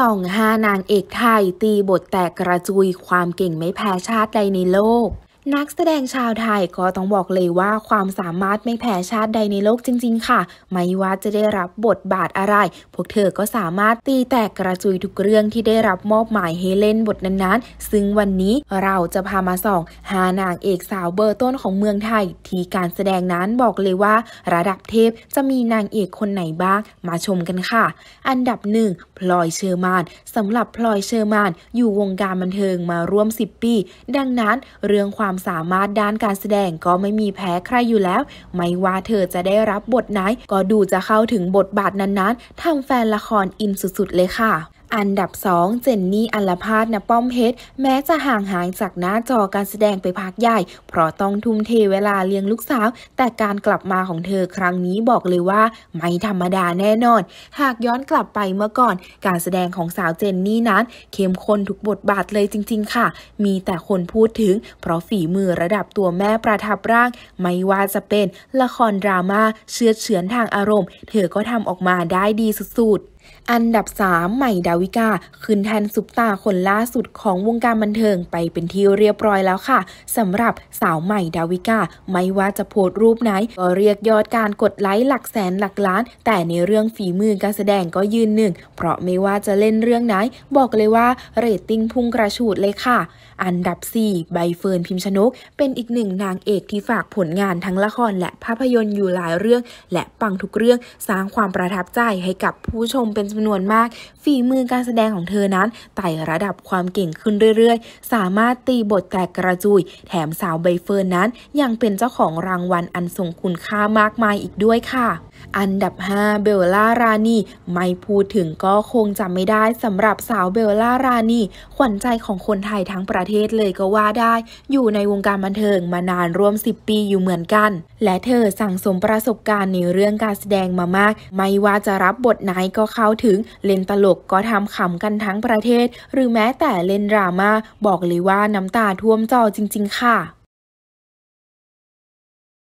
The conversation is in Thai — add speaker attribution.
Speaker 1: สอง5นางเอกไทยตีบทแตกกระจุยความเก่งไม่แพ้ชาติใดในโลกนักแสดงชาวไทยก็ต้องบอกเลยว่าความสามารถไม่แพ้ชาติใดในโลกจริงๆค่ะ ไม่ว่าจะได้รับบทบาทอะไร พวกเธอก็สามารถตีแตกกระจุยทุกเรื่องที่ได้รับมอบหมายให้เล่นบทนั้นๆ ซึ่งวันนี้เราจะพามาส่องหานางเอกสาวเบอร์ต้นของเมืองไทย ที่การแสดงนั้นบอกเลยว่าระดับเทพ จะมีนางเอกคนไหนบ้างมาชมกันค่ะ อันดับหนึ่งพลอยเชอร์มานสำหรับพลอยเชอร์มาน อยู่วงการบันเทิงมาร่วม10ปีดังนั้นเรื่องความสามารถด้านการแสดงก็ไม่มีแพ้ใครอยู่แล้ว ไม่ว่าเธอจะได้รับบทไหนก็ดูจะเข้าถึงบทบาทนั้นๆ ทำแฟนละครอินสุดๆเลยค่ะอันดับ 2 เจนนี่ อัลพาดนะป้อมเพชร แม้จะห่างหายจากหน้าจอการแสดงไปพักใหญ่ เพราะต้องทุ่มเทเวลาเลี้ยงลูกสาว แต่การกลับมาของเธอครั้งนี้บอกเลยว่า ไม่ธรรมดาแน่นอน หากย้อนกลับไปเมื่อก่อน การแสดงของสาวเจนนี่นั้น เข้มข้นทุกบทบาทเลยจริง ๆ ค่ะ มีแต่คนพูดถึง เพราะฝีมือระดับตัวแม่ประทับร่าง ไม่ว่าจะเป็นละครดรามา่าเชื้อเฉือนทางอารมณ์ เธอก็ทำออกมาได้ดีสุดๆอันดับ 3 ใหม่ดาวิกาขึ้นแทนซุปตาคนล่าสุดของวงการบันเทิงไปเป็นที่เรียบร้อยแล้วค่ะสำหรับสาวใหม่ดาวิกา ไม่ว่าจะโพสรูปไหน ก็เรียกยอดการกดไลค์หลักแสนหลักล้าน แต่ในเรื่องฝีมือการแสดงก็ยืนหนึ่ง เพราะไม่ว่าจะเล่นเรื่องไหน บอกเลยว่าเรตติ้งพุ่งกระฉูดเลยค่ะ อันดับ 4 ใบเฟิร์นพิมชนก เป็นอีกหนึ่งนางเอกที่ฝากผลงานทั้งละครและภาพยนตร์อยู่หลายเรื่องและปังทุกเรื่องสร้างความประทับใจให้กับผู้ชมเป็นจำนวนมากฝีมือการแสดงของเธอนั้นไต่ระดับความเก่งขึ้นเรื่อยๆ สามารถตีบทแตกกระจุย แถมสาวใบเฟิร์นนั้น ยังเป็นเจ้าของรางวัลอันทรงคุณค่ามากมายอีกด้วยค่ะอันดับ 5 เบลล่า รานีไม่พูดถึงก็คงจำไม่ได้สำหรับสาวเบลล่า รานีขวัญใจของคนไทยทั้งประเทศเลยก็ว่าได้ อยู่ในวงการบันเทิงมานานร่วม 10 ปีอยู่เหมือนกัน และเธอสั่งสมประสบการณ์ในเรื่องการแสดงมามาก ไม่ว่าจะรับบทไหนก็เข้าถึงเล่นตลกก็ทำขำกันทั้งประเทศ หรือแม้แต่เล่นดรามา่าบอกเลยว่าน้ำตาท่วมจอจริง ๆ ค่ะ